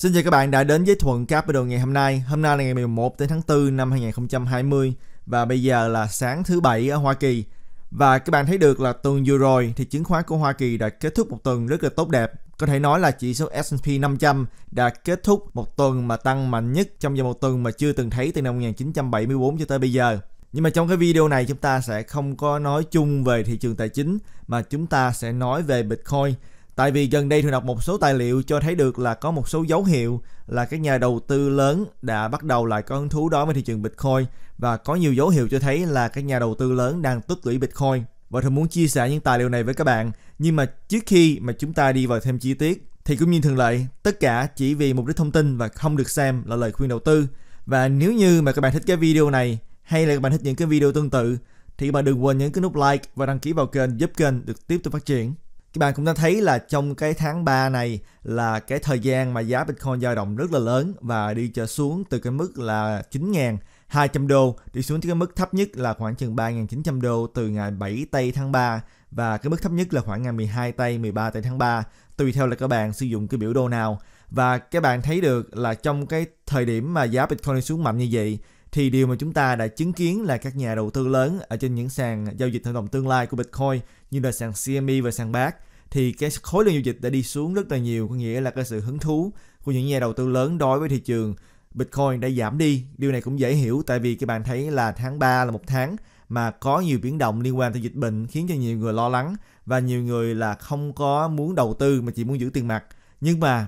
Xin chào các bạn đã đến với Thuận cáp video ngày hôm nay. Hôm nay là ngày 11 tới tháng 4 năm 2020 và bây giờ là sáng thứ bảy ở Hoa Kỳ. Và các bạn thấy được là tuần vừa rồi thì chứng khoán của Hoa Kỳ đã kết thúc một tuần rất là tốt đẹp. Có thể nói là chỉ số S&P 500 đã kết thúc một tuần mà tăng mạnh nhất trong vòng một tuần mà chưa từng thấy từ năm 1974 cho tới bây giờ. Nhưng mà trong cái video này chúng ta sẽ không có nói chung về thị trường tài chính mà chúng ta sẽ nói về Bitcoin Tại vì gần đây Thường đọc một số tài liệu cho thấy được là có một số dấu hiệu là các nhà đầu tư lớn đã bắt đầu lại có hứng thú đó với thị trường Bitcoin và có nhiều dấu hiệu cho thấy là các nhà đầu tư lớn đang tích lũy Bitcoin. Và tôi muốn chia sẻ những tài liệu này với các bạn. Nhưng mà trước khi mà chúng ta đi vào thêm chi tiết thì cũng như thường lệ, tất cả chỉ vì mục đích thông tin và không được xem là lời khuyên đầu tư. Và nếu như mà các bạn thích cái video này hay là các bạn thích những cái video tương tự thì các bạn đừng quên nhấn cái nút like và đăng ký vào kênh giúp kênh được tiếp tục phát triển các bạn cũng đã thấy là trong cái tháng 3 này là cái thời gian mà giá Bitcoin dao động rất là lớn và đi trở xuống từ cái mức là 9.200 đô đi xuống tới cái mức thấp nhất là khoảng chừng 3.900 đô từ ngày 7 tây tháng 3 và cái mức thấp nhất là khoảng ngày 12 tây 13 tây tháng 3 tùy theo là các bạn sử dụng cái biểu đồ nào và các bạn thấy được là trong cái thời điểm mà giá Bitcoin đi xuống mạnh như vậy thì điều mà chúng ta đã chứng kiến là các nhà đầu tư lớn ở trên những sàn giao dịch hợp đồng tương lai của Bitcoin như là sàn CME và sàn BAC thì cái khối lượng giao dịch đã đi xuống rất là nhiều có nghĩa là cái sự hứng thú của những nhà đầu tư lớn đối với thị trường Bitcoin đã giảm đi. Điều này cũng dễ hiểu tại vì các bạn thấy là tháng 3 là một tháng mà có nhiều biến động liên quan tới dịch bệnh khiến cho nhiều người lo lắng và nhiều người là không có muốn đầu tư mà chỉ muốn giữ tiền mặt. Nhưng mà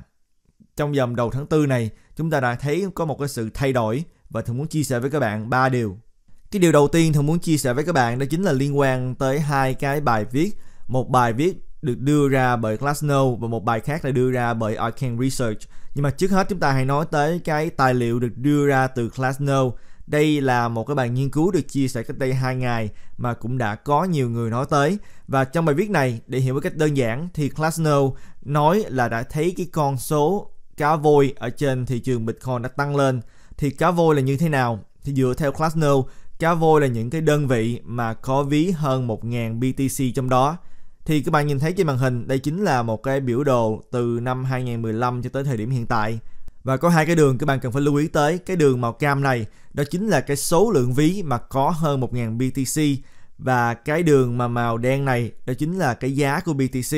trong vòng đầu tháng 4 này chúng ta đã thấy có một cái sự thay đổi và tôi muốn chia sẻ với các bạn ba điều cái điều đầu tiên Thường muốn chia sẻ với các bạn đó chính là liên quan tới hai cái bài viết. Một bài viết được đưa ra bởi Glassnode và một bài khác là đưa ra bởi Arcane Research. Nhưng mà trước hết chúng ta hãy nói tới cái tài liệu được đưa ra từ Glassnode. Đây là một cái bài nghiên cứu được chia sẻ cách đây 2 ngày mà cũng đã có nhiều người nói tới. Và trong bài viết này, để hiểu một cách đơn giản thì Glassnode nói là đã thấy cái con số cá voi ở trên thị trường Bitcoin đã tăng lên. Thì cá voi là như thế nào? Thì dựa theo Glassnode cá voi là những cái đơn vị mà có ví hơn 1.000 BTC trong đó. Thì các bạn nhìn thấy trên màn hình, đây chính là một cái biểu đồ từ năm 2015 cho tới thời điểm hiện tại. Và có hai cái đường các bạn cần phải lưu ý tới, cái đường màu cam này, đó chính là cái số lượng ví mà có hơn 1.000 BTC và cái đường mà màu đen này, đó chính là cái giá của BTC.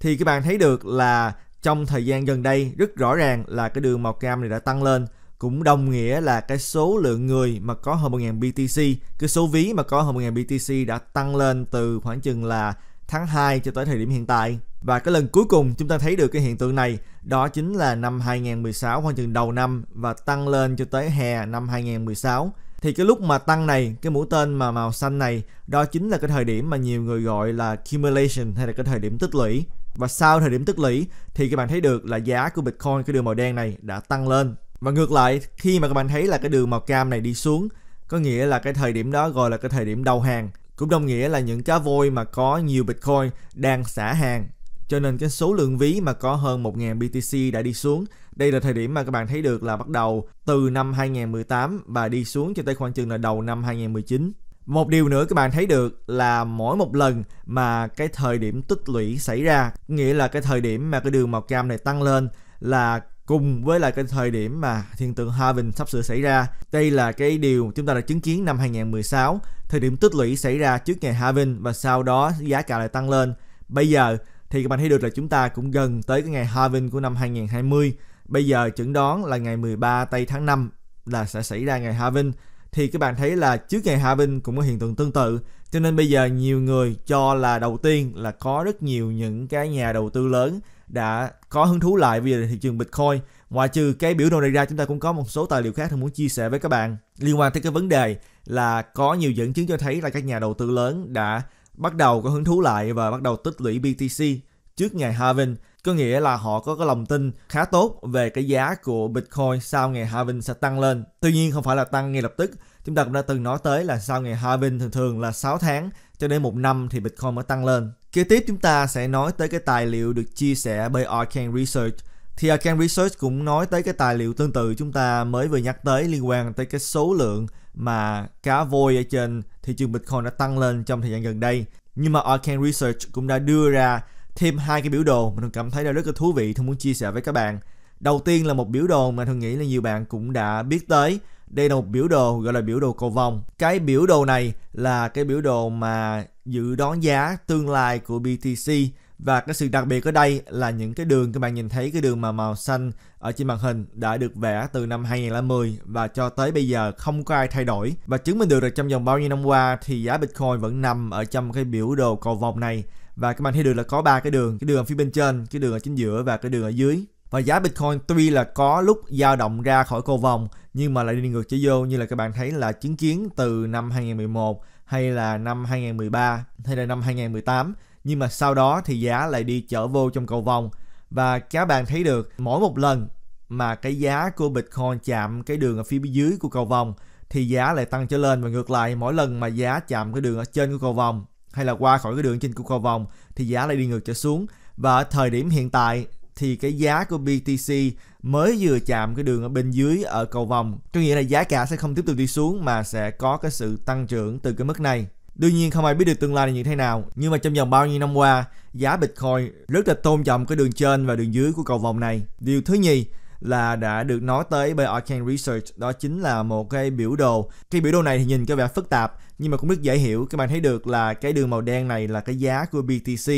Thì các bạn thấy được là trong thời gian gần đây rất rõ ràng là cái đường màu cam này đã tăng lên cũng đồng nghĩa là cái số lượng người mà có hơn 1.000 BTC, cái số ví mà có hơn 1.000 BTC đã tăng lên từ khoảng chừng là tháng 2 cho tới thời điểm hiện tại. Và cái lần cuối cùng chúng ta thấy được cái hiện tượng này đó chính là năm 2016 khoảng chừng đầu năm và tăng lên cho tới hè năm 2016. Thì cái lúc mà tăng này, cái mũi tên mà màu xanh này đó chính là cái thời điểm mà nhiều người gọi là accumulation hay là cái thời điểm tích lũy. Và sau thời điểm tích lũy thì các bạn thấy được là giá của Bitcoin cái đường màu đen này đã tăng lên và ngược lại, khi mà các bạn thấy là cái đường màu cam này đi xuống, có nghĩa là cái thời điểm đó gọi là cái thời điểm đầu hàng. Cũng đồng nghĩa là những cá voi mà có nhiều Bitcoin đang xả hàng. Cho nên cái số lượng ví mà có hơn 1.000 BTC đã đi xuống. Đây là thời điểm mà các bạn thấy được là bắt đầu từ năm 2018 và đi xuống cho tới khoảng chừng là đầu năm 2019. Một điều nữa các bạn thấy được là mỗi một lần mà cái thời điểm tích lũy xảy ra, nghĩa là cái thời điểm mà cái đường màu cam này tăng lên là cùng với là cái thời điểm mà hiện tượng Harvey sắp sửa xảy ra. Đây là cái điều chúng ta đã chứng kiến năm 2016, thời điểm tích lũy xảy ra trước ngày Harvey và sau đó giá cả lại tăng lên. Bây giờ thì các bạn thấy được là chúng ta cũng gần tới cái ngày Harvey của năm 2020. Bây giờ chuẩn đoán là ngày 13 tây tháng 5 là sẽ xảy ra ngày Harvey thì các bạn thấy là trước ngày Harvey cũng có hiện tượng tương tự cho nên bây giờ nhiều người cho là đầu tiên là có rất nhiều những cái nhà đầu tư lớn đã có hứng thú lại về thị trường Bitcoin. Ngoài trừ cái biểu đồ này ra chúng ta cũng có một số tài liệu khác mình muốn chia sẻ với các bạn liên quan tới cái vấn đề là có nhiều dẫn chứng cho thấy là các nhà đầu tư lớn đã bắt đầu có hứng thú lại và bắt đầu tích lũy BTC trước ngày halving có nghĩa là họ có cái lòng tin khá tốt về cái giá của Bitcoin sau ngày halving sẽ tăng lên. Tuy nhiên không phải là tăng ngay lập tức. Chúng ta cũng đã từng nói tới là sau ngày halving thường thường là 6 tháng cho đến một năm thì Bitcoin mới tăng lên. Kế tiếp chúng ta sẽ nói tới cái tài liệu được chia sẻ bởi Arcane Research. Thì Arcane Research cũng nói tới cái tài liệu tương tự chúng ta mới vừa nhắc tới liên quan tới cái số lượng mà cá voi ở trên thị trường Bitcoin đã tăng lên trong thời gian gần đây. Nhưng mà Arcane Research cũng đã đưa ra thêm hai cái biểu đồ mà mình cảm thấy là rất là thú vị tôi muốn chia sẻ với các bạn. Đầu tiên là một biểu đồ mà tôi nghĩ là nhiều bạn cũng đã biết tới. Đây là một biểu đồ gọi là biểu đồ cầu vòng. Cái biểu đồ này là cái biểu đồ mà dự đoán giá tương lai của BTC và cái sự đặc biệt ở đây là những cái đường các bạn nhìn thấy cái đường mà màu xanh ở trên màn hình đã được vẽ từ năm 2010 và cho tới bây giờ không có ai thay đổi và chứng minh được là trong vòng bao nhiêu năm qua thì giá Bitcoin vẫn nằm ở trong cái biểu đồ cầu vòng này và các bạn thấy được là có ba cái đường cái đường ở phía bên trên cái đường ở chính giữa và cái đường ở dưới và giá Bitcoin tuy là có lúc dao động ra khỏi cầu vòng nhưng mà lại đi ngược trở vô như là các bạn thấy là chứng kiến từ năm 2011 hay là năm 2013 hay là năm 2018 nhưng mà sau đó thì giá lại đi trở vô trong cầu vòng và các bạn thấy được mỗi một lần mà cái giá của Bitcoin chạm cái đường ở phía dưới của cầu vòng thì giá lại tăng trở lên và ngược lại mỗi lần mà giá chạm cái đường ở trên của cầu vòng hay là qua khỏi cái đường trên của cầu vòng thì giá lại đi ngược trở xuống và ở thời điểm hiện tại thì cái giá của BTC mới vừa chạm cái đường ở bên dưới ở cầu vòng có nghĩa là giá cả sẽ không tiếp tục đi xuống mà sẽ có cái sự tăng trưởng từ cái mức này Đương nhiên không ai biết được tương lai là như thế nào, nhưng mà trong vòng bao nhiêu năm qua, giá Bitcoin rất là tôn trọng cái đường trên và đường dưới của cầu vòng này. Điều thứ nhì là đã được nói tới bởi Arcane Research, đó chính là một cái biểu đồ. Cái biểu đồ này thì nhìn có vẻ phức tạp, nhưng mà cũng rất dễ hiểu. Các bạn thấy được là cái đường màu đen này là cái giá của BTC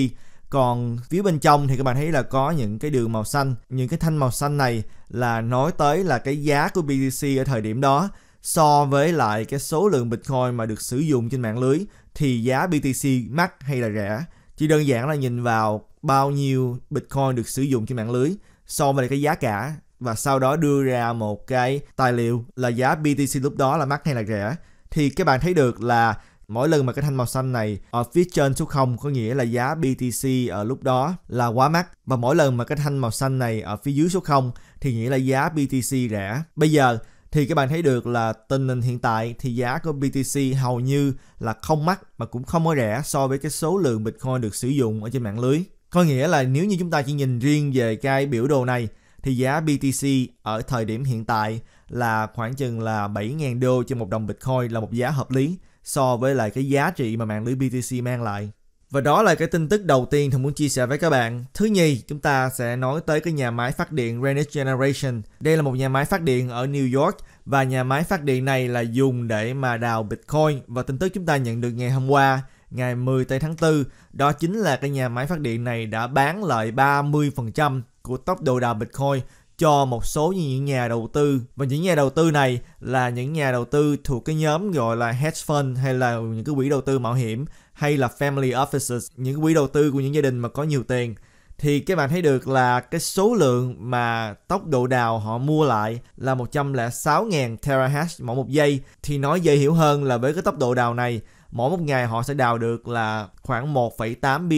còn phía bên trong thì các bạn thấy là có những cái đường màu xanh những cái thanh màu xanh này là nói tới là cái giá của BTC ở thời điểm đó so với lại cái số lượng Bitcoin mà được sử dụng trên mạng lưới thì giá BTC mắc hay là rẻ chỉ đơn giản là nhìn vào bao nhiêu Bitcoin được sử dụng trên mạng lưới so với cái giá cả và sau đó đưa ra một cái tài liệu là giá BTC lúc đó là mắc hay là rẻ thì các bạn thấy được là Mỗi lần mà cái thanh màu xanh này ở phía trên số 0 có nghĩa là giá BTC ở lúc đó là quá mắc và mỗi lần mà cái thanh màu xanh này ở phía dưới số 0 thì nghĩa là giá BTC rẻ. Bây giờ thì các bạn thấy được là tình hình hiện tại thì giá của BTC hầu như là không mắc mà cũng không có rẻ so với cái số lượng Bitcoin được sử dụng ở trên mạng lưới. Có nghĩa là nếu như chúng ta chỉ nhìn riêng về cái biểu đồ này thì giá BTC ở thời điểm hiện tại là khoảng chừng là 7.000 đô trên một đồng Bitcoin là một giá hợp lý so với lại cái giá trị mà mạng lưới BTC mang lại. Và đó là cái tin tức đầu tiên Thịnh muốn chia sẻ với các bạn. Thứ nhì, chúng ta sẽ nói tới cái nhà máy phát điện Renew Generation. Đây là một nhà máy phát điện ở New York và nhà máy phát điện này là dùng để mà đào Bitcoin và tin tức chúng ta nhận được ngày hôm qua ngày 10 tây tháng 4 đó chính là cái nhà máy phát điện này đã bán lại 30% của tốc độ đào Bitcoin cho một số những nhà đầu tư và những nhà đầu tư này là những nhà đầu tư thuộc cái nhóm gọi là hedge fund hay là những cái quỹ đầu tư mạo hiểm hay là family offices những quỹ đầu tư của những gia đình mà có nhiều tiền thì các bạn thấy được là cái số lượng mà tốc độ đào họ mua lại là 106.000 terahash mỗi một giây thì nói dễ hiểu hơn là với cái tốc độ đào này mỗi một ngày họ sẽ đào được là khoảng 1,8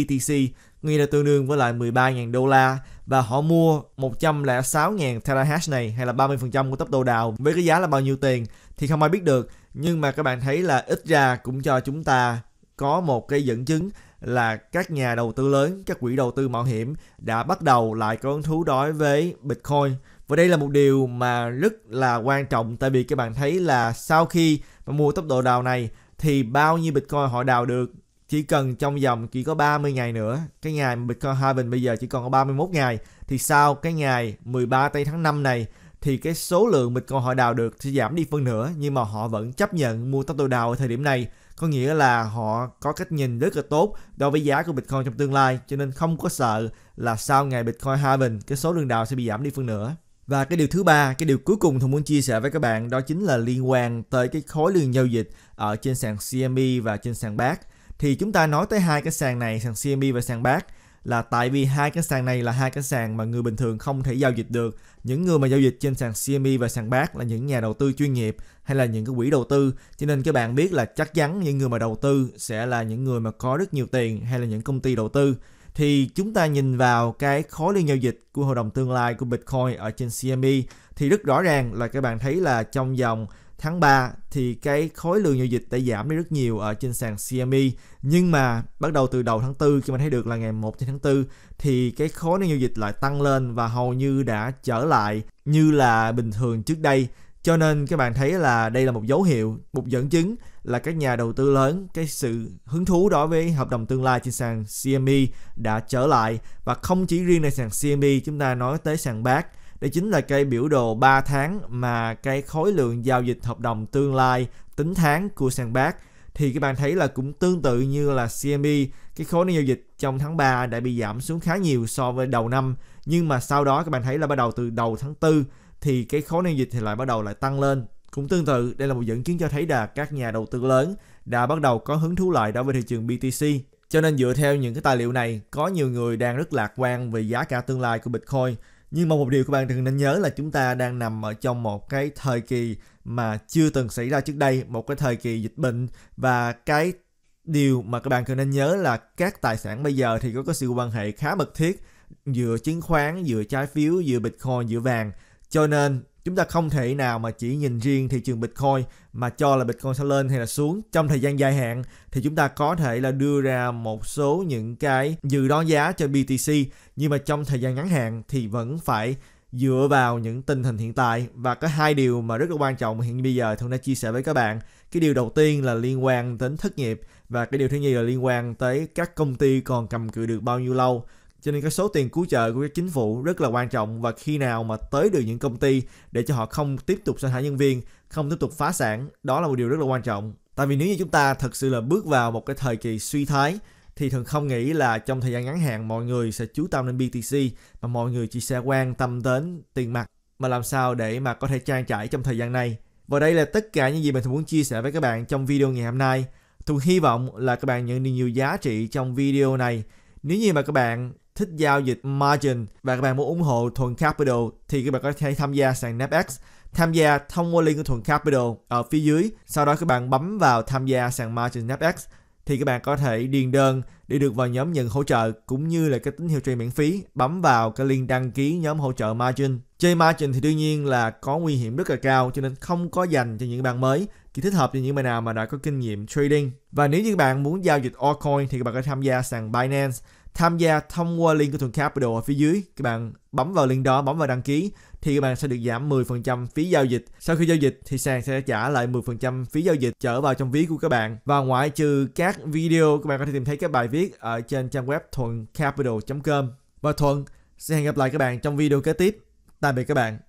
BTC nghĩa là tương đương với lại 13.000 đô la và họ mua 106.000 terahash này hay là 30% của tốc độ đào với cái giá là bao nhiêu tiền thì không ai biết được nhưng mà các bạn thấy là ít ra cũng cho chúng ta có một cái dẫn chứng là các nhà đầu tư lớn, các quỹ đầu tư mạo hiểm đã bắt đầu lại có hứng thú đối với Bitcoin. Và đây là một điều mà rất là quan trọng tại vì các bạn thấy là sau khi mà mua tốc độ đào này thì bao nhiêu Bitcoin họ đào được chỉ cần trong vòng chỉ có 30 ngày nữa, cái ngày Bitcoin halving bây giờ chỉ còn có 31 ngày thì sau cái ngày 13 tây tháng 5 này thì cái số lượng Bitcoin họ đào được sẽ giảm đi phân nửa nhưng mà họ vẫn chấp nhận mua tốc độ đào ở thời điểm này có nghĩa là họ có cách nhìn rất là tốt đối với giá của Bitcoin trong tương lai cho nên không có sợ là sau ngày Bitcoin halving cái số lượng đào sẽ bị giảm đi phân nửa và cái điều thứ ba, cái điều cuối cùng tôi muốn chia sẻ với các bạn đó chính là liên quan tới cái khối lượng giao dịch ở trên sàn CME và trên sàn BAT thì chúng ta nói tới hai cái sàn này sàn CME và sàn BAC là tại vì hai cái sàn này là hai cái sàn mà người bình thường không thể giao dịch được những người mà giao dịch trên sàn CME và sàn BAC là những nhà đầu tư chuyên nghiệp hay là những cái quỹ đầu tư cho nên các bạn biết là chắc chắn những người mà đầu tư sẽ là những người mà có rất nhiều tiền hay là những công ty đầu tư thì chúng ta nhìn vào cái khối liên giao dịch của hội đồng tương lai của Bitcoin ở trên CME thì rất rõ ràng là các bạn thấy là trong vòng tháng 3 thì cái khối lượng giao dịch đã giảm đi rất nhiều ở trên sàn CME nhưng mà bắt đầu từ đầu tháng 4 khi mình thấy được là ngày 1 tháng 4 thì cái khối lượng giao dịch lại tăng lên và hầu như đã trở lại như là bình thường trước đây cho nên các bạn thấy là đây là một dấu hiệu một dẫn chứng là các nhà đầu tư lớn cái sự hứng thú đối với hợp đồng tương lai trên sàn CME đã trở lại và không chỉ riêng là sàn CME chúng ta nói tới sàn BAC đây chính là cây biểu đồ 3 tháng mà cái khối lượng giao dịch hợp đồng tương lai tính tháng của sàn bác thì các bạn thấy là cũng tương tự như là CME, cái khối giao dịch trong tháng 3 đã bị giảm xuống khá nhiều so với đầu năm, nhưng mà sau đó các bạn thấy là bắt đầu từ đầu tháng 4 thì cái khối giao dịch thì lại bắt đầu lại tăng lên. Cũng tương tự, đây là một dẫn chứng cho thấy là các nhà đầu tư lớn đã bắt đầu có hứng thú lại đối với thị trường BTC. Cho nên dựa theo những cái tài liệu này, có nhiều người đang rất lạc quan về giá cả tương lai của Bitcoin nhưng mà một điều các bạn đừng nên nhớ là chúng ta đang nằm ở trong một cái thời kỳ mà chưa từng xảy ra trước đây, một cái thời kỳ dịch bệnh và cái điều mà các bạn cần nên nhớ là các tài sản bây giờ thì có có sự quan hệ khá mật thiết giữa chứng khoán, giữa trái phiếu, giữa Bitcoin, giữa vàng. Cho nên chúng ta không thể nào mà chỉ nhìn riêng thị trường Bitcoin mà cho là Bitcoin sẽ lên hay là xuống trong thời gian dài hạn thì chúng ta có thể là đưa ra một số những cái dự đoán giá cho BTC nhưng mà trong thời gian ngắn hạn thì vẫn phải dựa vào những tình hình hiện tại và có hai điều mà rất là quan trọng hiện bây giờ tôi đã chia sẻ với các bạn cái điều đầu tiên là liên quan đến thất nghiệp và cái điều thứ nhì là liên quan tới các công ty còn cầm cự được bao nhiêu lâu cho nên cái số tiền cứu trợ của các chính phủ rất là quan trọng và khi nào mà tới được những công ty để cho họ không tiếp tục sa thải nhân viên không tiếp tục phá sản đó là một điều rất là quan trọng tại vì nếu như chúng ta thật sự là bước vào một cái thời kỳ suy thoái thì thường không nghĩ là trong thời gian ngắn hạn mọi người sẽ chú tâm đến BTC mà mọi người chỉ sẽ quan tâm đến tiền mặt mà làm sao để mà có thể trang trải trong thời gian này. Và đây là tất cả những gì mình muốn chia sẻ với các bạn trong video ngày hôm nay. Tôi hy vọng là các bạn nhận được nhiều giá trị trong video này. Nếu như mà các bạn thích giao dịch margin và các bạn muốn ủng hộ Thuận Capital thì các bạn có thể tham gia sàn NAPX tham gia thông qua link của Thuận Capital ở phía dưới. Sau đó các bạn bấm vào tham gia sàn margin NAPX thì các bạn có thể điền đơn để được vào nhóm nhận hỗ trợ cũng như là cái tín hiệu trade miễn phí bấm vào cái link đăng ký nhóm hỗ trợ margin chơi margin thì đương nhiên là có nguy hiểm rất là cao cho nên không có dành cho những bạn mới chỉ thích hợp cho những bạn nào mà đã có kinh nghiệm trading và nếu như bạn muốn giao dịch altcoin thì các bạn có tham gia sàn Binance tham gia thông qua link của Thuận Capital ở phía dưới. Các bạn bấm vào link đó, bấm vào đăng ký thì các bạn sẽ được giảm 10% phí giao dịch. Sau khi giao dịch thì sàn sẽ trả lại 10% phí giao dịch trở vào trong ví của các bạn. Và ngoại trừ các video, các bạn có thể tìm thấy các bài viết ở trên trang web thuầncapital.com. Và Thuận sẽ hẹn gặp lại các bạn trong video kế tiếp. Tạm biệt các bạn.